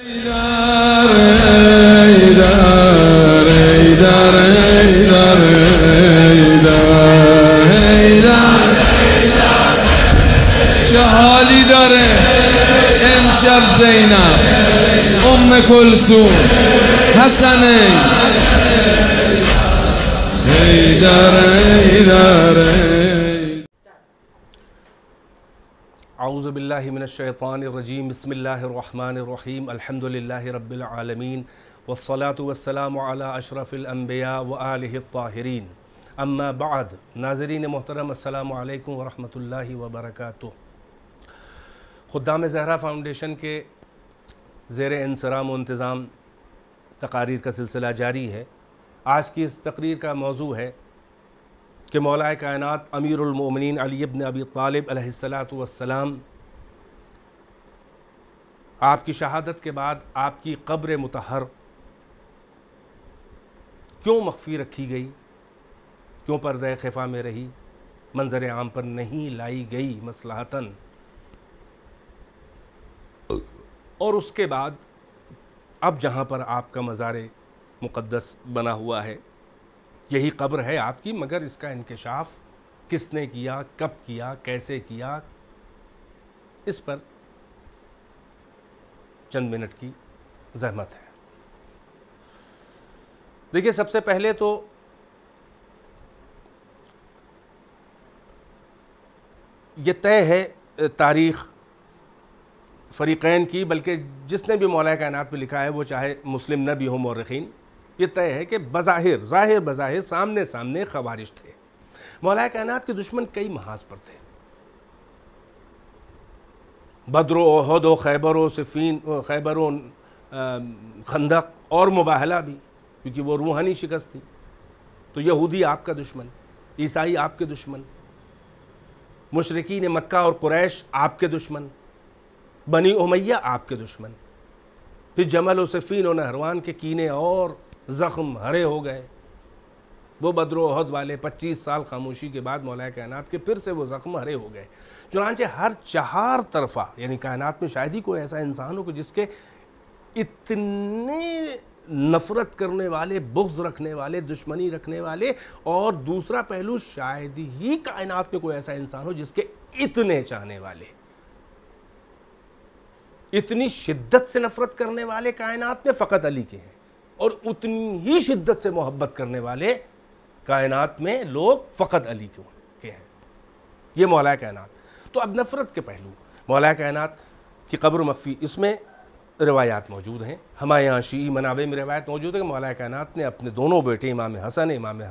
حالی داره امشب زینب ام کلسوم حسن अज़बिल्लिमिनशैफ़ानरजीम बसमीम अलहमदिल्ला रबालमीन वसलात वसलाम अशरफ़िलम्बिया व आलताहरीन अम्मा बाद नाजरीन मोहतरम अल्लाम वरहमल वबरक ख़ुदाम जहरा फ़ाउंडेशन के ज़ेर इंसराम इंतज़ाम तकारीर का सिलसिला जारी है आज की इस तकरीर का मौजू है कि मौलाए कायन अमीरमिन अली अबन अबी तालब वसलाम आपकी शहादत के बाद आपकी कब्र मतहर क्यों मख्फी रखी गई क्यों पर्द खफा में रही मंजर आम पर नहीं लाई गई मसलाहतन और उसके बाद अब जहाँ पर आपका मज़ार मुक़दस बना हुआ है यही कब्र है आपकी मगर इसका इंकशाफ किसने किया कब किया कैसे किया इस पर चंद मिनट की जहमत है देखिए सबसे पहले तो ये तय है तारीख़ फ़रीक़ैन की बल्कि जिसने भी मौला कायनात में लिखा है वो चाहे मुस्लिम न भी हो मौरखीन ये तय है कि बज़ाहिर ज़ाहिर बज़ाहिर सामने सामने खबारिश थे मौला कायनात के दुश्मन कई महाज पर थे बद्र अहद व खैबर व सिफीन खैबर खंदक और मुबाहला भी क्योंकि वो रूहानी शिकस्त थी तो यहूदी आपका दुश्मन ईसाई आपके दुश्मन मशरकिन मक्का और कुरैश आपके दुश्मन बनी उमैया आपके दुश्मन फिर जमल वसफ़ीन और नहरवान के कीने और ज़ख़म हरे हो गए वो बदरोहद वाले 25 साल खामोशी के बाद मौलाए कायनात के फिर से वो ज़ख्म हरे हो गए चुनाचे हर चार तरफा यानी कायनात में शायद ही कोई ऐसा इंसान हो कि जिसके इतने नफ़रत करने वाले बुग्ज रखने वाले दुश्मनी रखने वाले और दूसरा पहलू शायद ही कायनात में कोई ऐसा इंसान हो जिसके इतने चाहने वाले इतनी शिद्दत से नफ़रत करने वाले कायनात में फ़कत अली के हैं और उतनी ही शिद्दत से मोहब्बत करने वाले कायनात में लोग फ़कत अली के के हैं ये मौला कायनात तो अब नफ़रत के पहलू मौला कायनात की कब्र मख्फ़ी इसमें रवायात मौजूद हैं हमारे यहाँ शी मनावे में रवायत मौजूद है कि मौला कायनात ने अपने दोनों बेटे इमाम हसन इमाम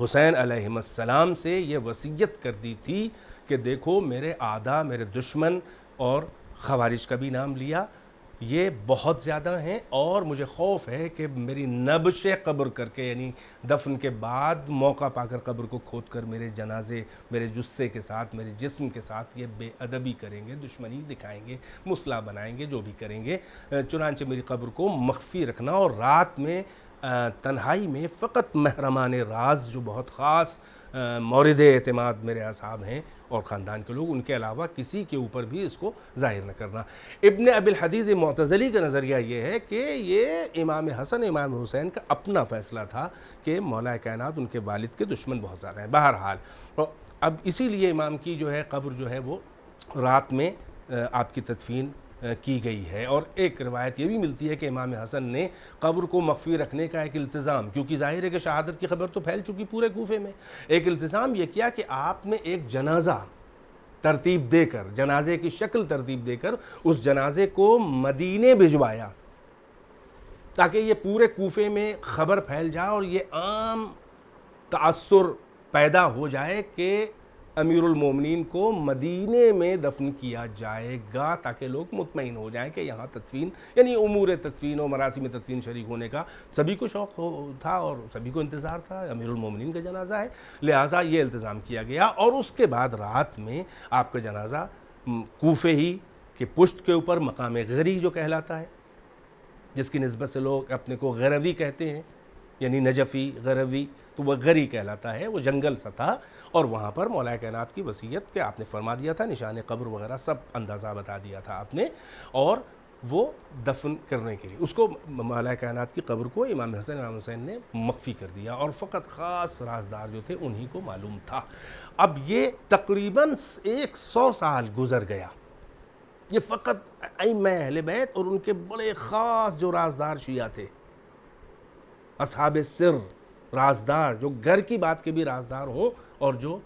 हुसैन अलैहिस्सलाम से ये वसीयत कर दी थी कि देखो मेरे आदा मेरे दुश्मन और खबारिश का भी नाम लिया ये बहुत ज़्यादा हैं और मुझे खौफ है कि मेरी नबश कब्र करके यानी दफन के बाद मौका पाकर कब्र को खोद कर मेरे जनाजे मेरे जुस्से के साथ मेरे जिस्म के साथ ये बेअदबी करेंगे दुश्मनी दिखाएंगे मुसला बनाएंगे जो भी करेंगे चुनानचे मेरी कब्र को मख्फी रखना और रात में तन्हाई में फ़कत महरमान राज जो बहुत ख़ास मौरद अतमाद मेरे असाब हैं और ख़ानदान के लोग उनके अलावा किसी के ऊपर भी इसको ज़ाहिर न करना इबन अबिल हदीज़ मतज़ली का नज़रिया ये है कि ये इमाम हसन इमाम हुसैन का अपना फ़ैसला था कि मौला कायन उनके वालद के दुश्मन बहुत ज़्यादा हैं बहरहाल और अब इसीलिए इमाम की जो है कब्र जो है वो रात में आपकी तदफीन की गई है और एक रवायत ये भी मिलती है कि इमाम हसन ने कब्र को मख्फी रखने का एक इल्तज़ाम क्योंकि जाहिर है कि शहादत की खबर तो फैल चुकी पूरे कोफे में एक इल्तज़ाम ये किया कि आपने एक जनाजा तरतीब देकर जनाजे की शक्ल तरतीब देकर उस जनाजे को मदीने भिजवाया ताकि ये पूरे कोफे में ख़बर फैल जाए और ये आम तसर पैदा हो जाए कि मोमिनीन को मदीने में दफन किया जाएगा ताकि लोग मुतमिन हो जाएं कि यहाँ तदफीन यानी उमूर तदफीन और मरासी में तदफीन शरीक होने का सभी को शौक़ हो था और सभी को इंतज़ार था अमीरमिन का जनाजा है लिहाजा ये इल्तज़ाम किया गया और उसके बाद रात में आपका जनाजा कोफे ही के पुश्त के ऊपर मकाम गरी जो कहलाता है जिसकी नस्बत से लोग अपने को गरवी कहते हैं यानी नजफ़ी गरवी तो वह गरी कहलाता है वो जंगल सा था और वहाँ पर मौला कैनात की वसीयत के आपने फरमा दिया था निशान कब्र वगैरह सब अंदाज़ा बता दिया था आपने और वो दफन करने के लिए उसको मौला कैनात की कब्र को इमाम हसन इमाम हुसैन ने मख्फी कर दिया और फ़कत ख़ास राजदार जो थे उन्हीं को मालूम था अब ये तकरीबन एक सौ साल गुज़र गया ये फ़कत अम अहल बैत और उनके बड़े ख़ास जो राजदार शिया थे असहाब सिर राजदार जो घर की बात के भी राजदार हो और जो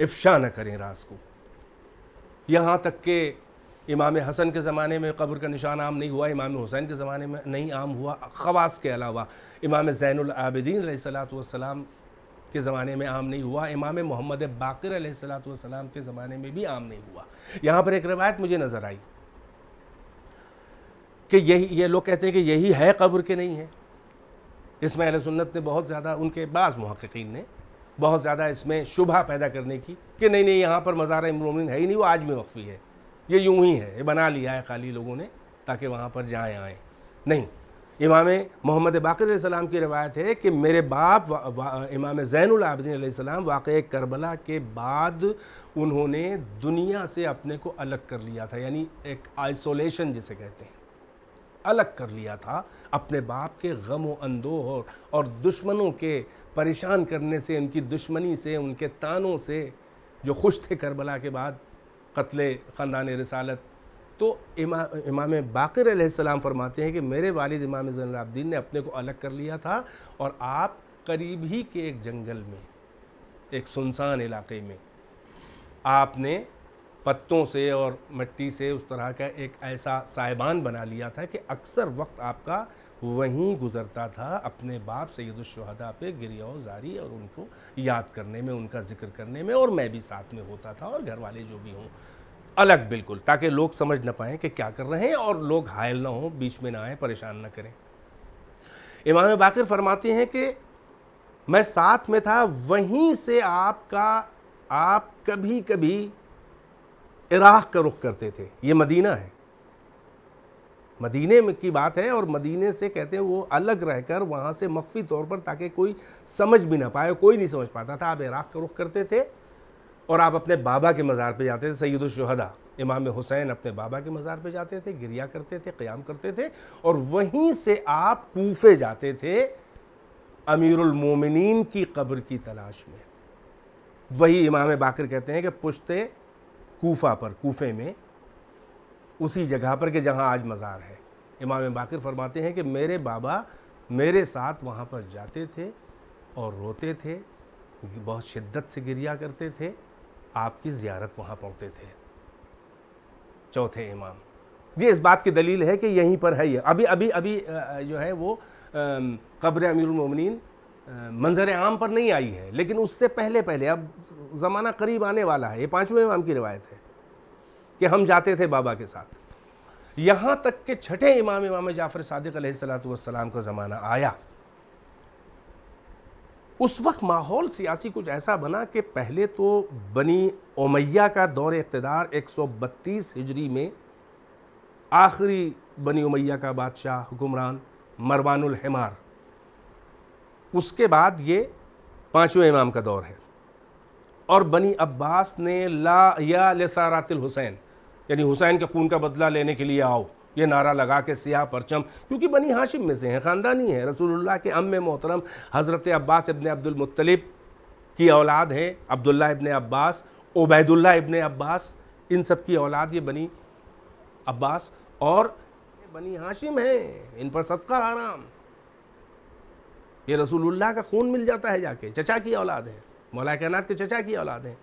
इफ्शा न करें राज को यहाँ तक के इमाम हसन के ज़माने में कब्र का निशान आम नहीं हुआ इमाम हुसैन के ज़माने में नहीं आम हुआ खवास के अलावा इमाम ज़ैनआबदीन सलाम के ज़माने में आम नहीं हुआ इमाम मोहम्मद बाकर सलाम के ज़माने में भी आम नहीं हुआ यहाँ पर एक रवायत मुझे नज़र आई कि यही ये लोग कहते हैं कि यही है कब्र के नहीं है इसमें अहल सुन्नत ने बहुत ज़्यादा उनके बाद महक्कीन ने बहुत ज़्यादा इसमें शुभा पैदा करने की कि नहीं नहीं यहाँ पर मज़ार इमरोमिन है ही नहीं वो आज में वक्फ़ी है ये यूं ही है ये बना लिया है खाली लोगों ने ताकि वहाँ पर जाएँ आएँ नहीं इमाम मोहम्मद बाकर की रवायत है कि मेरे बाप इमाम वा, इमाम ज़ैनआबिदीन वाक़ करबला के बाद उन्होंने दुनिया से अपने को अलग कर लिया था यानी एक आइसोलेशन जिसे कहते हैं अलग कर लिया था अपने बाप के गम अंदोह और दुश्मनों के परेशान करने से उनकी दुश्मनी से उनके तानों से जो खुश थे करबला के बाद कत्ल ख़ानदान रसालत तो इमा इमाम बाकर सलाम फरमाते हैं कि मेरे वालिद इमाम जैनलाब्दीन ने अपने को अलग कर लिया था और आप करीब ही के एक जंगल में एक सुनसान इलाके में आपने पत्तों से और मिट्टी से उस तरह का एक ऐसा साइबान बना लिया था कि अक्सर वक्त आपका वहीं गुजरता था अपने बाप सैदुलशहदा पे गिरियाओ जारी और उनको याद करने में उनका जिक्र करने में और मैं भी साथ में होता था और घर वाले जो भी हों अलग बिल्कुल ताकि लोग समझ ना पाएँ कि क्या कर रहे हैं और लोग हायल ना हों बीच में ना आए परेशान ना करें इमाम बाकर फरमाते हैं कि मैं साथ में था वहीं से आपका आप कभी कभी इराक का रुख करते थे ये मदीना है मदीने में की बात है और मदीने से कहते हैं वो अलग रहकर वहाँ से मख्फी तौर पर ताकि कोई समझ भी ना पाए कोई नहीं समझ पाता था आप इराक का रुख करते थे और आप अपने बाबा के मज़ार पे जाते थे सैद शहदा इमाम हुसैन अपने बाबा के मज़ार पे जाते थे गिरिया करते थे क़्याम करते थे और वहीं से आप कूफे जाते थे अमीरमिन की कब्र की तलाश में वही इमाम बाकर कहते हैं कि पुश्ते कोफा पर कोफे में उसी जगह पर के जहाँ आज मज़ार है इमाम बाकर फरमाते हैं कि मेरे बाबा मेरे साथ वहाँ पर जाते थे और रोते थे बहुत शिद्दत से गिरिया करते थे आपकी ज़ियारत वहाँ पहुँचते थे चौथे इमाम ये इस बात की दलील है कि यहीं पर है ये अभी अभी अभी जो है वो कब्र अमीरमिन मंजर आम पर नहीं आई है लेकिन उससे पहले पहले अब ज़माना करीब आने वाला है ये पाँचवें इमाम की रिवायत है कि हम जाते थे बाबा के साथ यहाँ तक के छठे इमाम इमाम जाफ़र सदक सलाम का ज़माना आया उस वक्त माहौल सियासी कुछ ऐसा बना कि पहले तो बनी उमैया का दौर इकतदार 132 हिजरी में आखिरी बनी उमैया का बादशाह हुक्मरान मरवानुल हमार उसके बाद ये पाँचवें इमाम का दौर है और बनी अब्बास ने ला या लसारातिल हुसैन यानी हुसैन के खून का बदला लेने के लिए आओ ये नारा लगा के सियाह परचम क्योंकि बनी हाशिम में से हैं ख़ानदानी है रसूलुल्लाह के अम मोहतरम हज़रत अब्बास इबन अब्दुलमतलब की औलाद है अब्दुल्ला इबन अब्बास उबैदुल्ला इबन अब्बास इन सब की औलाद ये बनी अब्बास और बनी हाशिम हैं इन पर सदका आराम ये रसूलुल्लाह का खून मिल जाता है जाके चचा की औलाद है मौला कायनात के चचा की औलाद है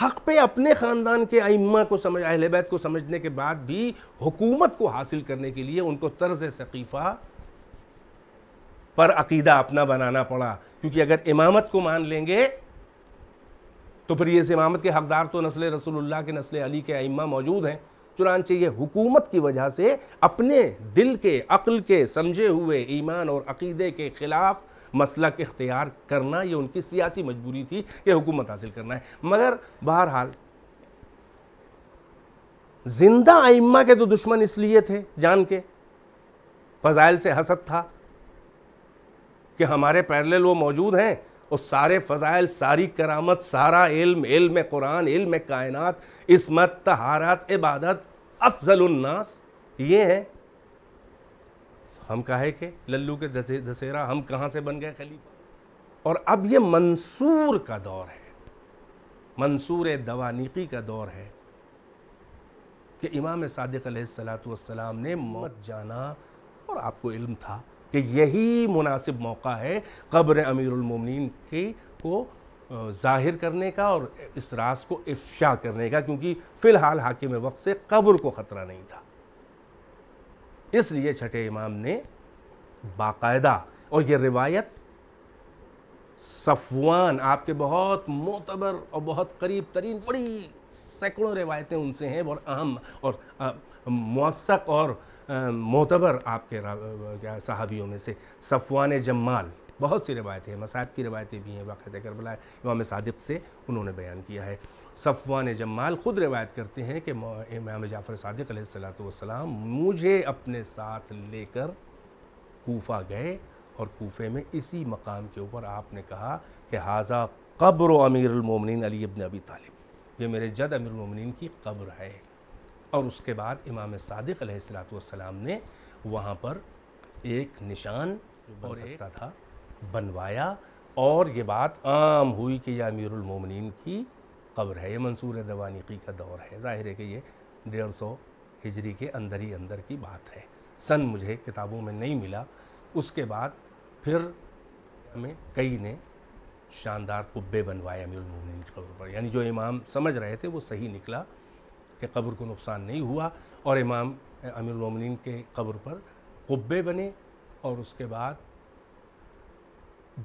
हक पे अपने ख़ानदान के अम्मा को समझ अहल बैत को समझने के बाद भी हुकूमत को हासिल करने के लिए उनको तर्ज सकीफ़ा पर अकीदा अपना बनाना पड़ा क्योंकि अगर इमामत को मान लेंगे तो फिर ये इमामत के हकदार तो नस्ल रसूलुल्लाह के नस्ल अली के अम्मा मौजूद हैं चुनानचे ये हुकूमत की वजह से अपने दिल के अक्ल के समझे हुए ईमान और अकीदे के ख़िलाफ़ मसलक इख्तियार करना ये उनकी सियासी मजबूरी थी कि हुकूमत हासिल करना है मगर बहरहाल जिंदा आइम्मा के तो दुश्मन इसलिए थे जान के फ़जाइल से हसद था कि हमारे पैरेलल वो मौजूद हैं और सारे फ़ज़ाइल सारी करामत सारा इल्म इल्म कुरान इल्म कायनात इसमत तहारत इबादत अफजलन्नास ये हैं हम कहे के लल्लू के दशहरा हम कहाँ से बन गए खलीफा और अब ये मंसूर का दौर है मंसूर दवानीकी का दौर है कि इमाम सादिक सलात ने मत जाना और आपको इल्म था कि यही मुनासिब मौका है कब्र अमीरमिन की को ज़ाहिर करने का और इस रास को इफ्शा करने का क्योंकि फ़िलहाल हाकिम वक्त से कब्र को ख़तरा नहीं था इसलिए छठे इमाम ने बाकायदा और ये रिवायत सफवान आपके बहुत मोतबर और बहुत करीब तरीन बड़ी सैकड़ों रिवायतें उनसे हैं बहुत अहम और मौसक और मोतबर आपके सहाबियों में से सफ़वान जमाल बहुत सी रवायतें हैं मसाहब की रवायतें भी हैं वाक़ करबला इमाम सादिक से उन्होंने बयान किया है सफ़वान जमाल ख़ुद रवायत करते हैं कि इमाम जाफ़र सादिक सलाम मुझे अपने साथ लेकर कोफा गए और कोफे में इसी मकाम के ऊपर आपने कहा कि हाजा कब्र अमीरमिन अली अबन अबी तालिब ये मेरे जद अमीरमिन की कब्र है और उसके बाद इमाम सादिक सलाम ने वहाँ पर एक निशान बन सकता था बनवाया और ये बात आम हुई कि यह अमीरमिन की कब्र है ये मंसूर दवानिकी का दौर है ज़ाहिर है कि ये डेढ़ सौ हिजरी के अंदर ही अंदर की बात है सन मुझे किताबों में नहीं मिला उसके बाद फिर हमें कई ने शानदार कुब्बे बनवाए अमीरमिन की कब्र पर यानी जो इमाम समझ रहे थे वो सही निकला कि कब्र को नुकसान नहीं हुआ और इमाम अमीरमिन के कब्र पर कुब्बे बने और उसके बाद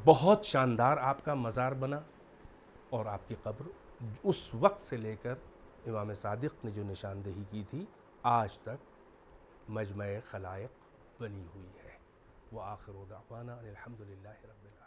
बहुत शानदार आपका मज़ार बना और आपकी कब्र उस वक्त से लेकर इमाम सादिक ने जो निशानदेही की थी आज तक मजम खलायक बनी हुई है वह आखिर उदाफाना अलहमदिल्ला